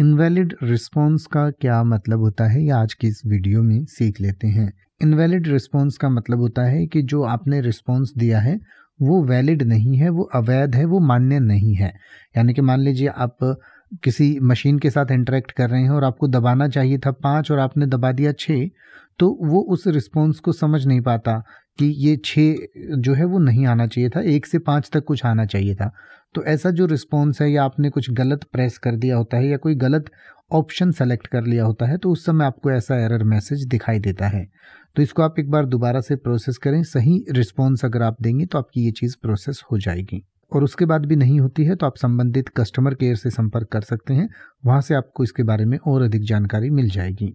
invalid response का क्या मतलब होता है ये आज की इस वीडियो में सीख लेते हैं इनवैलिड रिस्पॉन्स का मतलब होता है कि जो आपने रिस्पॉन्स दिया है वो वैलिड नहीं है वो अवैध है वो मान्य नहीं है यानी कि मान लीजिए आप किसी मशीन के साथ इंटरेक्ट कर रहे हैं और आपको दबाना चाहिए था पाँच और आपने दबा दिया छः तो वो उस रिस्पॉन्स को समझ नहीं पाता कि ये छः जो है वो नहीं आना चाहिए था एक से पाँच तक कुछ आना चाहिए था तो ऐसा जो रिस्पॉन्स है या आपने कुछ गलत प्रेस कर दिया होता है या कोई गलत ऑप्शन सेलेक्ट कर लिया होता है तो उस समय आपको ऐसा एरर मैसेज दिखाई देता है तो इसको आप एक बार दोबारा से प्रोसेस करें सही रिस्पॉन्स अगर आप देंगे तो आपकी ये चीज़ प्रोसेस हो जाएगी और उसके बाद भी नहीं होती है तो आप संबंधित कस्टमर केयर से संपर्क कर सकते हैं वहाँ से आपको इसके बारे में और अधिक जानकारी मिल जाएगी